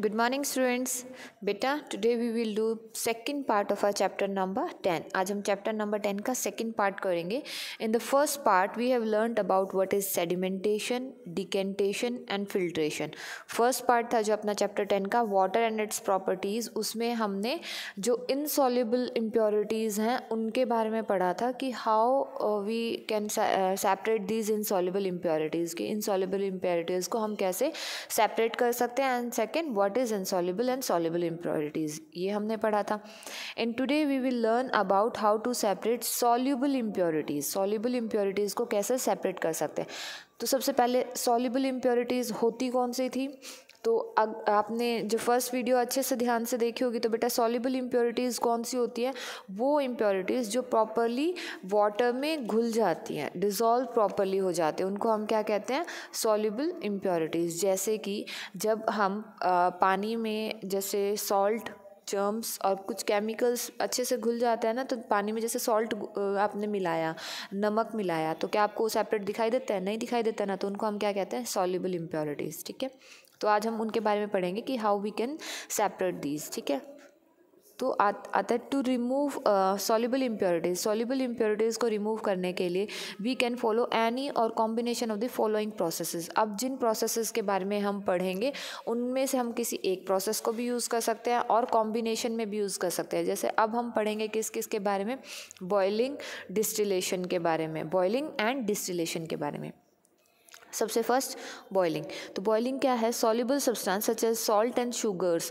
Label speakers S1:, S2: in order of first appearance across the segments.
S1: good morning students बेटा today we will do second part of our chapter number ten आज हम chapter number ten का second part करेंगे in the first part we have learn about what is sedimentation decantation and filtration first part था जो अपना chapter ten का water and its properties उसमें हमने जो इनसॉल्यूबल इम्प्योरिटीज़ हैं उनके बारे में पढ़ा था कि how we can separate these insoluble impurities की इनसॉल्यूबल इम्प्योरिटीज़ को हम कैसे सेपरेट कर सकते हैं and second what is insoluble and soluble impurities ये हमने पढ़ा था and today we will learn about how to separate soluble impurities soluble impurities को कैसे सेपरेट कर सकते हैं तो सबसे पहले सॉल्यूबल इम्प्योरिटीज़ होती कौन सी थी तो अग, आपने जो फर्स्ट वीडियो अच्छे से ध्यान से देखी होगी तो बेटा सॉल्युबल इम्प्योरिटीज़ कौन सी होती हैं वो इम्प्योरिटीज़ जो प्रॉपरली वाटर में घुल जाती हैं डिज़ोल्व प्रॉपरली हो जाते हैं उनको हम क्या कहते हैं सॉल्युबल इम्प्योरिटीज़ जैसे कि जब हम आ, पानी में जैसे सॉल्ट जर्म्स और कुछ केमिकल्स अच्छे से घुल जाते हैं ना तो पानी में जैसे सॉल्ट आपने मिलाया नमक मिलाया तो क्या आपको सेपरेट दिखाई देता है नहीं दिखाई देता ना तो उनको हम क्या कहते हैं सॉल्यूबल इम्प्योरिटीज़ ठीक है तो आज हम उनके बारे में पढ़ेंगे कि how we can separate these ठीक है तो आता है to remove soluble impurities soluble impurities को रिमूव करने के लिए वी कैन फॉलो एनी और combination of the following processes अब जिन प्रोसेसेस के बारे में हम पढ़ेंगे उनमें से हम किसी एक प्रोसेस को भी यूज़ कर सकते हैं और कॉम्बिनेशन में भी यूज़ कर सकते हैं जैसे अब हम पढ़ेंगे किस किस के बारे में बॉयलिंग डिस्टिलेशन के बारे में बॉयलिंग एंड डिस्टिलेशन के बारे में सबसे फर्स्ट बॉयलिंग तो बॉयलिंग क्या है soluble substance such as salt and sugars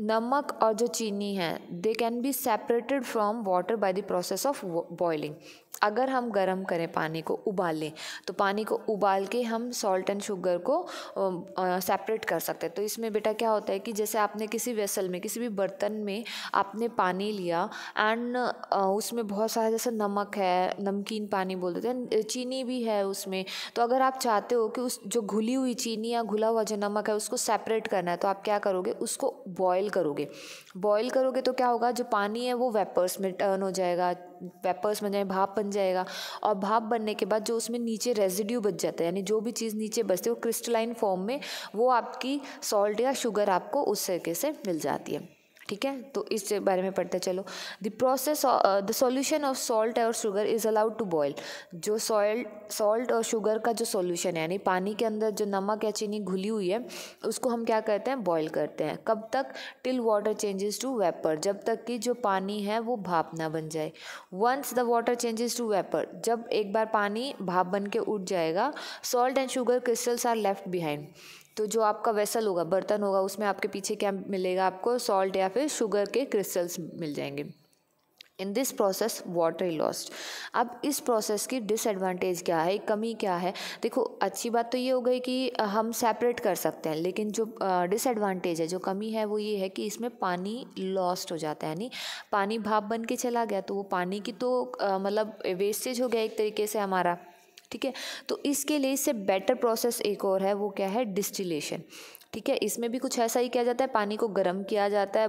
S1: नमक और जो चीनी है they can be separated from water by the process of boiling अगर हम गर्म करें पानी को उबालें तो पानी को उबाल के हम सॉल्ट एंड शुगर को सेपरेट कर सकते हैं तो इसमें बेटा क्या होता है कि जैसे आपने किसी वेसल में किसी भी बर्तन में आपने पानी लिया एंड उसमें बहुत सारा जैसे नमक है नमकीन पानी बोल देते हैं चीनी भी है उसमें तो अगर आप चाहते हो कि उस जो घुली हुई चीनी या घुला हुआ जो नमक है उसको सेपरेट करना है तो आप क्या करोगे उसको बॉयल बॉयल करोगे बॉयल करोगे तो क्या होगा जो पानी है वो वेपर्स में टर्न हो जाएगा वेपर्स बन जाए भाप बन जाएगा और भाप बनने के बाद जो उसमें नीचे रेजिड्यू बच जाता है यानी जो भी चीज़ नीचे बचती है वो क्रिस्टलाइन फॉर्म में वो आपकी सॉल्ट या शुगर आपको उस तरीके से मिल जाती है ठीक है तो इस बारे में पढ़ते चलो the process the solution of salt और sugar is allowed to boil जो सॉल्ट सॉल्ट और शुगर का जो सॉल्यूशन है यानी पानी के अंदर जो नमक या चीनी घुली हुई है उसको हम क्या करते हैं बॉयल करते हैं कब तक till water changes to vapour जब तक कि जो पानी है वो भाप ना बन जाए once the water changes to vapour जब एक बार पानी भाप बन के उठ जाएगा salt and sugar crystals are left behind तो जो आपका वेसल होगा बर्तन होगा उसमें आपके पीछे क्या मिलेगा आपको सॉल्ट या फिर शुगर के क्रिस्टल्स मिल जाएंगे इन दिस प्रोसेस वाटर ही लॉस्ट अब इस प्रोसेस की डिसएडवांटेज क्या है कमी क्या है देखो अच्छी बात तो ये हो गई कि हम सेपरेट कर सकते हैं लेकिन जो डिसएडवांटेज है जो कमी है वो ये है कि इसमें पानी लॉस्ट हो जाता है यानी पानी भाप बन के चला गया तो वो पानी की तो मतलब वेस्टेज हो गया एक तरीके से हमारा ठीक है तो इसके लिए इससे बेटर प्रोसेस एक और है वो क्या है डिस्टिलेशन ठीक है इसमें भी कुछ ऐसा ही किया जाता है पानी को गर्म किया जाता है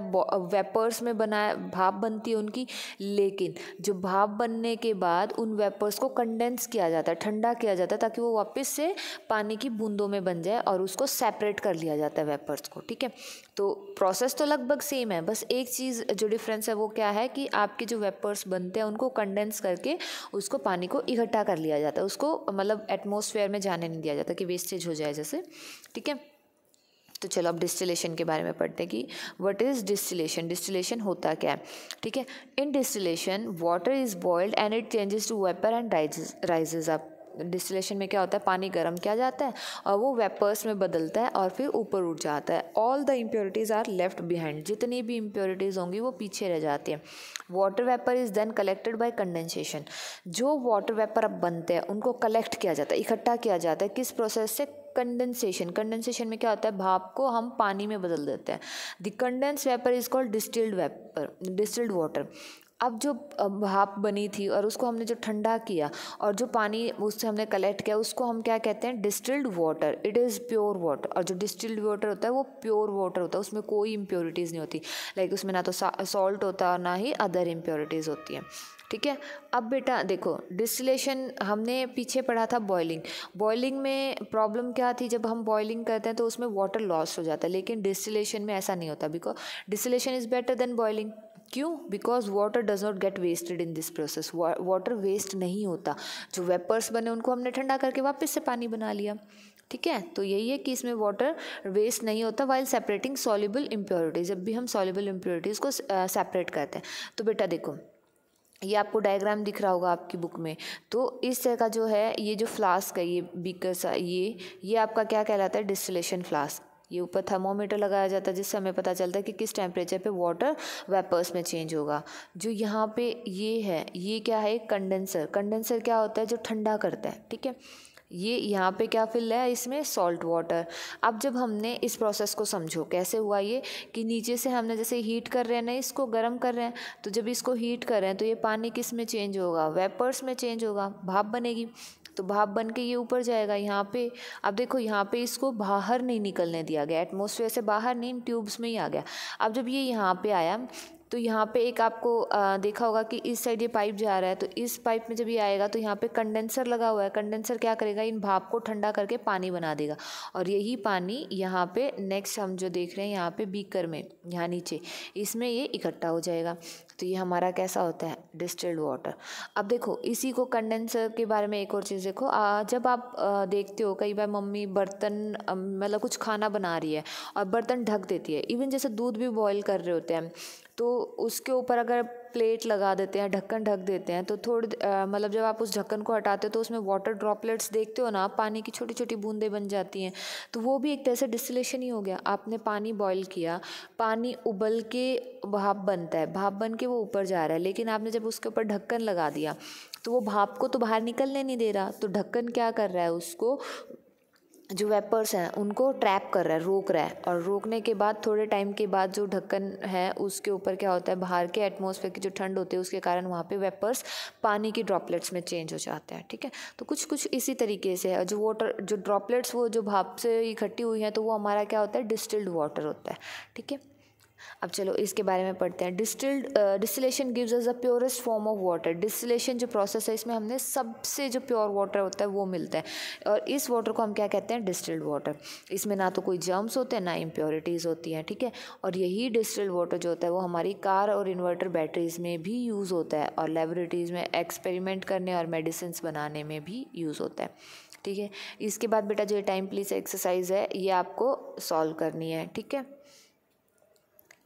S1: वेपर्स में बनाया भाप बनती है उनकी लेकिन जो भाप बनने के बाद उन वेपर्स को कंडेंस किया जाता है ठंडा किया जाता है ताकि वो वापस से पानी की बूंदों में बन जाए और उसको सेपरेट कर लिया जाता है वेपर्स को ठीक है तो प्रोसेस तो लगभग सेम है बस एक चीज़ जो डिफरेंस है वो क्या है कि आपके जो वेपर्स बनते हैं उनको कंडेंस करके उसको पानी को इकट्ठा कर लिया जाता है उसको मतलब एटमोसफेयर में जाने नहीं दिया जाता कि वेस्टेज हो जाए जैसे ठीक है तो चलो अब डिस्टिलेशन के बारे में पढ़ते हैं कि व्हाट इज़ डिस्टिलेशन डिस्टिलेशन होता क्या है ठीक है in distillation water is boiled and it changes to vapour and rises up distillation में क्या होता है पानी गर्म किया जाता है और वो वेपर्स में बदलता है और फिर ऊपर उठ जाता है all the impurities are left behind जितनी भी इम्प्योरिटीज़ होंगी वो पीछे रह जाती है water vapour is then collected by condensation जो वाटर वेपर अब बनते हैं उनको कलेक्ट किया जाता है इकट्ठा किया जाता है किस प्रोसेस से कंडेंसेशन कंडेंसेशन में क्या होता है भाप को हम पानी में बदल देते हैं the condense vapour is called distilled vapour distilled water अब जो भाप बनी थी और उसको हमने जो ठंडा किया और जो पानी उससे हमने कलेक्ट किया उसको हम क्या कहते हैं distilled water it is pure water और जो डिस्टिल्ड वाटर होता है वो प्योर वाटर होता है उसमें कोई इम्प्योरिटीज़ नहीं होती लाइक उसमें ना तो सॉल्ट होता और ना ही अदर इम्प्योरिटीज़ होती हैं ठीक है अब बेटा देखो डिस्टिलेशन हमने पीछे पढ़ा था बॉयलिंग बॉयलिंग में प्रॉब्लम क्या थी जब हम बॉयलिंग करते हैं तो उसमें वाटर लॉस हो जाता है लेकिन डिस्टिलेशन में ऐसा नहीं होता because distillation is better than boiling क्यों because water does not get wasted in this process water waste नहीं होता जो वेपर्स बने उनको हमने ठंडा करके वापस से पानी बना लिया ठीक है तो यही है कि इसमें वाटर वेस्ट नहीं होता वाइल सेपरेटिंग सॉल्युबल इम्प्योरिटीज़ जब भी हम सॉल्युबल इम्प्योरिटीज़ को सेपरेट करते हैं तो बेटा देखो ये आपको डायग्राम दिख रहा होगा आपकी बुक में तो इस तरह का जो है ये जो फ्लास्क है ये बीकर सा ये ये आपका क्या कहलाता है डिस्टिलेशन फ्लास्क ये ऊपर थर्मोमीटर लगाया जाता है जिससे हमें पता चलता है कि किस टेम्परेचर पे वाटर वेपर्स में चेंज होगा जो यहाँ पे ये है ये क्या है कंडेंसर कंडेंसर क्या होता है जो ठंडा करता है ठीक है ये यहाँ पे क्या फिल है इसमें सॉल्ट वाटर अब जब हमने इस प्रोसेस को समझो कैसे हुआ ये कि नीचे से हमने जैसे हीट कर रहे हैं ना इसको गर्म कर रहे हैं तो जब इसको हीट कर रहे हैं तो ये पानी किस में चेंज होगा वेपर्स में चेंज होगा भाप बनेगी तो भाप बन के ये ऊपर जाएगा यहाँ पे अब देखो यहाँ पे इसको बाहर नहीं निकलने दिया गया एटमोसफेयर से बाहर नहीं ट्यूब्स में ही आ गया अब जब ये यहाँ पे आया तो यहाँ पे एक आपको देखा होगा कि इस साइड ये पाइप जा रहा है तो इस पाइप में जब ये आएगा तो यहाँ पे कंडेंसर लगा हुआ है कंडेंसर क्या करेगा इन भाप को ठंडा करके पानी बना देगा और यही पानी यहाँ पे नेक्स्ट हम जो देख रहे हैं यहाँ पे बीकर में यहाँ नीचे इसमें ये इकट्ठा हो जाएगा तो ये हमारा कैसा होता है डिस्टिल्ड वाटर अब देखो इसी को कंडेंसर के बारे में एक और चीज़ देखो आ, जब आप आ, देखते हो कई बार मम्मी बर्तन मतलब कुछ खाना बना रही है और बर्तन ढक देती है इवन जैसे दूध भी बॉयल कर रहे होते हैं तो उसके ऊपर अगर प्लेट लगा देते हैं ढक्कन ढक देते हैं तो थोड़ी मतलब जब आप उस ढक्कन को हटाते हो तो उसमें वाटर ड्रॉपलेट्स देखते हो ना आप पानी की छोटी छोटी बूंदें बन जाती हैं तो वो भी एक तरह से डिस्टिलेशन ही हो गया आपने पानी बॉईल किया पानी उबल के भाप बनता है भाप बन के वो ऊपर जा रहा है लेकिन आपने जब उसके ऊपर ढक्कन लगा दिया तो वो भाप को तो बाहर निकलने नहीं दे रहा तो ढक्कन क्या कर रहा है उसको जो वेपर्स हैं उनको ट्रैप कर रहा है रोक रहा है और रोकने के बाद थोड़े टाइम के बाद जो ढक्कन है उसके ऊपर क्या होता है बाहर के एटमॉस्फेयर की जो ठंड होती है उसके कारण वहाँ पे वेपर्स पानी की ड्रॉपलेट्स में चेंज हो जाते हैं ठीक है तो कुछ कुछ इसी तरीके से है जो वाटर जो ड्रॉपलेट्स वो जो भाप से इकट्ठी हुई हैं तो वो हमारा क्या होता है डिस्टिल्ड वाटर होता है ठीक है अब चलो इसके बारे में पढ़ते हैं distilled distillation gives us the purest form of water distillation जो प्रोसेस है इसमें हमने सबसे जो प्योर वाटर होता है वो मिलता है और इस वाटर को हम क्या कहते हैं डिस्टिल्ड वाटर इसमें ना तो कोई जर्म्स होते हैं ना इम्प्योरिटीज़ होती हैं ठीक है और यही डिस्टिल्ड वाटर जो होता है वो हमारी कार और इन्वर्टर बैटरीज़ में भी यूज़ होता है और लेबोरेटरीज़ में एक्सपेरिमेंट करने और मेडिसिन बनाने में भी यूज़ होता है ठीक है इसके बाद बेटा जो टाइम प्लीज एक्सरसाइज है ये आपको सॉल्व करनी है ठीक है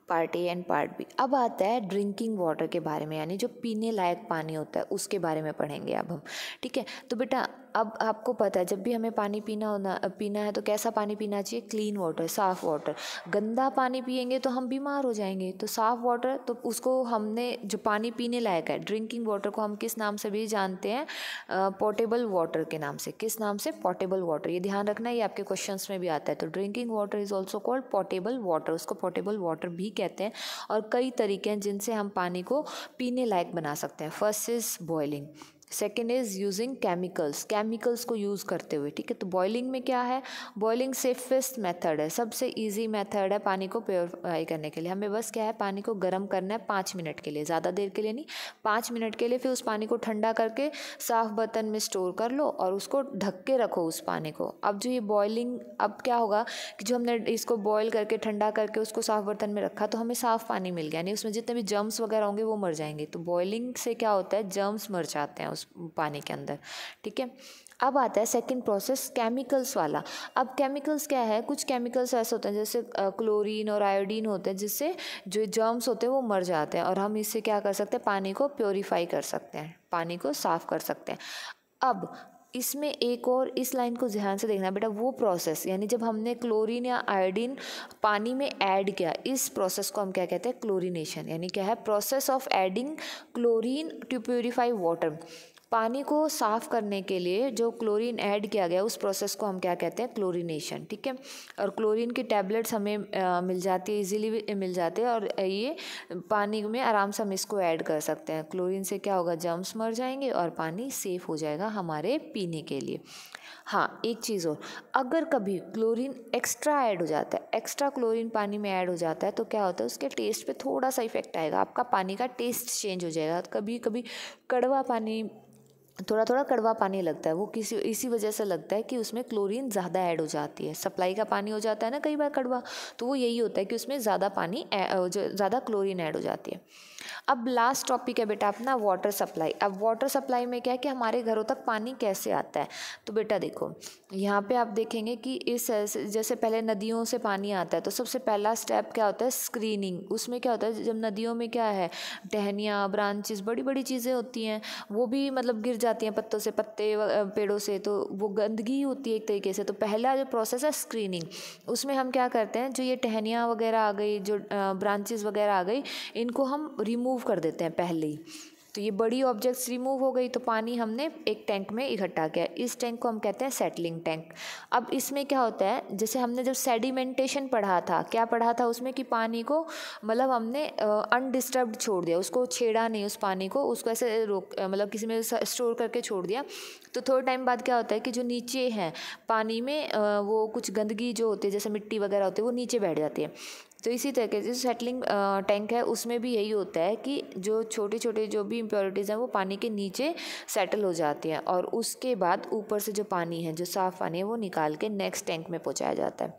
S1: part A and part B अब आता है ड्रिंकिंग वाटर के बारे में यानी जो पीने लायक पानी होता है उसके बारे में पढ़ेंगे अब हम ठीक है तो बेटा अब आपको पता है जब भी हमें पानी पीना होना पीना है तो कैसा पानी पीना चाहिए क्लीन वाटर साफ़ वाटर गंदा पानी पियेंगे तो हम बीमार हो जाएंगे तो साफ़ वाटर तो उसको हमने जो पानी पीने लायक है ड्रिंकिंग वाटर को हम किस नाम से भी जानते हैं पोर्टेबल वाटर के नाम से किस नाम से पोर्टेबल वाटर ये ध्यान रखना ये आपके क्वेश्चन में भी आता है तो drinking water is also called portable water उसको पोर्टेबल वाटर भी कहते हैं और कई तरीके हैं जिनसे हम पानी को पीने लायक बना सकते हैं first is boiling second is using chemicals chemicals को यूज़ करते हुए ठीक है तो बॉयलिंग में क्या है बॉइलिंग सेफेस्ट मेथड है सबसे इजी मेथड है पानी को प्योरीफाई करने के लिए हमें बस क्या है पानी को गर्म करना है पाँच मिनट के लिए ज़्यादा देर के लिए नहीं पाँच मिनट के लिए फिर उस पानी को ठंडा करके साफ बर्तन में स्टोर कर लो और उसको ढक के रखो उस पानी को अब जो ये बॉइलिंग अब क्या होगा कि जो हमने इसको बॉयल करके ठंडा करके उसको साफ बर्तन में रखा तो हमें साफ पानी मिल गया नहीं उसमें जितने भी जर्म्स वगैरह होंगे वो मर जाएंगे तो बॉयलिंग से क्या होता है जर्म्स मर जाते हैं उस पानी के अंदर ठीक है अब आता है सेकंड प्रोसेस केमिकल्स वाला अब केमिकल्स क्या है कुछ केमिकल्स ऐसे होते हैं जैसे क्लोरीन और आयोडीन होते हैं जिससे जो जर्म्स होते हैं वो मर जाते हैं और हम इससे क्या कर सकते हैं पानी को प्योरीफाई कर सकते हैं पानी को साफ़ कर सकते हैं अब इसमें एक और इस लाइन को ध्यान से देखना बेटा वो प्रोसेस यानी जब हमने क्लोरीन या आयोडीन पानी में ऐड किया इस प्रोसेस को हम क्या कहते हैं क्लोरीनेशन यानी क्या है process of adding chlorine to purify water पानी को साफ़ करने के लिए जो क्लोरीन ऐड किया गया उस प्रोसेस को हम क्या कहते हैं क्लोरीनेशन ठीक है और क्लोरीन की टैबलेट्स हमें आ, मिल जाती है इजीली मिल जाते हैं और ये पानी में आराम से हम इसको ऐड कर सकते हैं क्लोरीन से क्या होगा जर्म्स मर जाएंगे और पानी सेफ़ हो जाएगा हमारे पीने के लिए हाँ एक चीज़ और अगर कभी क्लोरीन एक्स्ट्रा ऐड हो जाता है एक्स्ट्रा क्लोरीन पानी में ऐड हो जाता है तो क्या होता है उसके टेस्ट पे थोड़ा सा इफेक्ट आएगा आपका पानी का टेस्ट चेंज हो जाएगा कभी कभी कड़वा पानी थोड़ा थोड़ा कड़वा पानी लगता है वो किसी इसी वजह से लगता है कि उसमें क्लोरीन ज़्यादा ऐड हो जाती है सप्लाई का पानी हो जाता है ना कई बार कड़वा तो वो यही होता है कि उसमें ज़्यादा पानी ज़्यादा क्लोरीन ऐड हो जाती है अब लास्ट टॉपिक है बेटा अपना वाटर सप्लाई अब वाटर सप्लाई में क्या है कि हमारे घरों तक पानी कैसे आता है तो बेटा देखो यहाँ पे आप देखेंगे कि इस जैसे पहले नदियों से पानी आता है तो सबसे पहला स्टेप क्या होता है स्क्रीनिंग उसमें क्या होता है जब नदियों में क्या है टहनियाँ ब्रांचेस बड़ी बड़ी चीज़ें होती हैं वो भी मतलब गिर जाती हैं पत्तों से पत्ते पेड़ों से तो वो गंदगी होती है एक तरीके से तो पहला जो प्रोसेस है स्क्रीनिंग उसमें हम क्या करते हैं जो ये टहनियाँ वगैरह आ गई जो ब्रांचेस वगैरह आ गई इनको हम रिमूव कर देते हैं पहले ही तो ये बड़ी ऑब्जेक्ट्स रिमूव हो गई तो पानी हमने एक टैंक में इकट्ठा किया इस टैंक को हम कहते हैं सेटलिंग टैंक अब इसमें क्या होता है जैसे हमने जब सेडिमेंटेशन पढ़ा था क्या पढ़ा था उसमें कि पानी को मतलब हमने अनडिस्टर्ब छोड़ दिया उसको छेड़ा नहीं उस पानी को उसको ऐसे रोक मतलब किसी में स्टोर करके छोड़ दिया तो थोड़े टाइम बाद क्या होता है कि जो नीचे हैं पानी में वो कुछ गंदगी जो होती है जैसे मिट्टी वगैरह होती है वो नीचे बैठ जाती है तो इसी तरीके से सेटलिंग टैंक है उसमें भी यही होता है कि जो छोटे छोटे जो भी इम्प्योरिटीज़ हैं वो पानी के नीचे सेटल हो जाती हैं और उसके बाद ऊपर से जो पानी है जो साफ़ पानी है वो निकाल के नेक्स्ट टैंक में पहुँचाया जाता है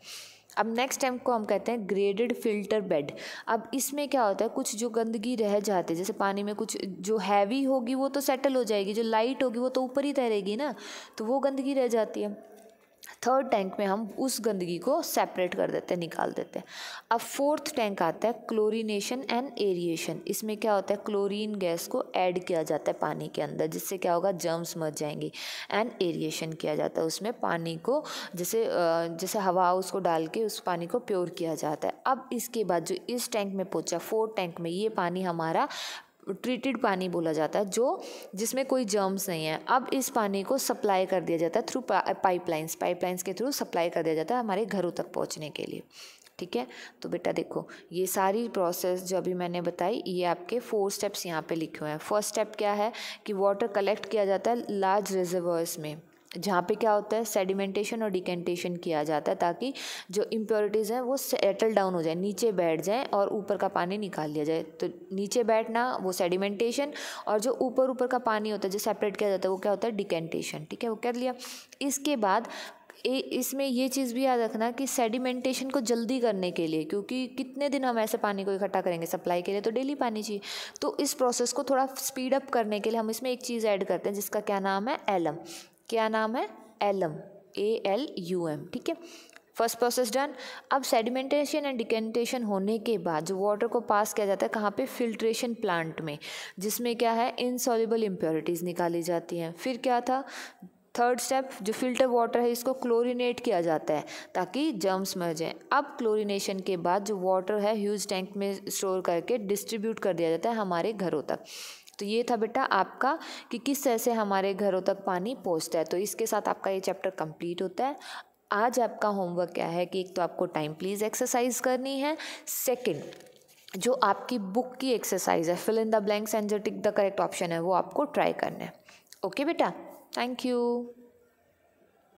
S1: अब नेक्स्ट टैंक को हम कहते हैं ग्रेडेड फिल्टर बेड अब इसमें क्या होता है कुछ जो गंदगी रह जाती है जैसे पानी में कुछ जो हैवी होगी वो तो सेटल हो जाएगी जो लाइट होगी वो तो ऊपर ही तैरेगी ना तो वो गंदगी रह जाती है थर्ड टैंक में हम उस गंदगी को सेपरेट कर देते हैं निकाल देते हैं अब फोर्थ टैंक आता है क्लोरीनेशन एंड एरिएशन इसमें क्या होता है क्लोरीन गैस को ऐड किया जाता है पानी के अंदर जिससे क्या होगा जर्म्स मर जाएंगे एंड एरिएशन किया जाता है उसमें पानी को जैसे जैसे हवा उसको डाल के उस पानी को प्योर किया जाता है अब इसके बाद जो इस टैंक में पहुंचा फोर्थ टैंक में ये पानी हमारा ट्रीटेड पानी बोला जाता है जो जिसमें कोई जर्म्स नहीं है अब इस पानी को सप्लाई कर दिया जाता है थ्रू पाइपलाइंस पाइपलाइंस के थ्रू सप्लाई कर दिया जाता है हमारे घरों तक पहुँचने के लिए ठीक है तो बेटा देखो ये सारी प्रोसेस जो अभी मैंने बताई ये आपके फोर स्टेप्स यहाँ पे लिखे हुए हैं फर्स्ट स्टेप क्या है कि वाटर कलेक्ट किया जाता है लार्ज रिजर्वर्स में जहाँ पे क्या होता है सेडिमेंटेशन और डिकेंटेशन किया जाता है ताकि जो इम्प्योरिटीज़ हैं वो सेटल डाउन हो जाए नीचे बैठ जाए और ऊपर का पानी निकाल लिया जाए तो नीचे बैठना वो सेडिमेंटेशन और जो ऊपर ऊपर का पानी होता है जो सेपरेट किया जाता है वो क्या होता है डिकेंटेशन ठीक है वो कर लिया इसके बाद ए, इसमें ये चीज़ भी याद रखना कि सेडिमेंटेशन को जल्दी करने के लिए क्योंकि कितने दिन हम ऐसे पानी को इकट्ठा करेंगे सप्लाई के लिए तो डेली पानी चाहिए तो इस प्रोसेस को थोड़ा स्पीड अप करने के लिए हम इसमें एक चीज़ ऐड करते हैं जिसका क्या नाम है एलम क्या नाम है alum A L U M ठीक है फर्स्ट प्रोसेस डन अब सेडिमेंटेशन एंड डिकेंटेशन होने के बाद जो वाटर को पास किया जाता है कहाँ पे फिल्ट्रेशन प्लांट में जिसमें क्या है इनसॉल्युबल इम्प्योरिटीज़ निकाली जाती हैं फिर क्या था थर्ड स्टेप जो फिल्टर वाटर है इसको क्लोरीनेट किया जाता है ताकि जर्म्स मर जाएँ अब क्लोरीनेशन के बाद जो वाटर है ह्यूज टैंक में स्टोर करके डिस्ट्रीब्यूट कर दिया जाता है हमारे घरों तक तो ये था बेटा आपका कि किस तरह से हमारे घरों तक पानी पहुँचता है तो इसके साथ आपका ये चैप्टर कंप्लीट होता है आज आपका होमवर्क क्या है कि एक तो आपको टाइम प्लीज़ एक्सरसाइज करनी है सेकंड जो आपकी बुक की एक्सरसाइज है fill in the blanks and जो टिक द करेक्ट ऑप्शन है वो आपको ट्राई करना है ओके बेटा थैंक यू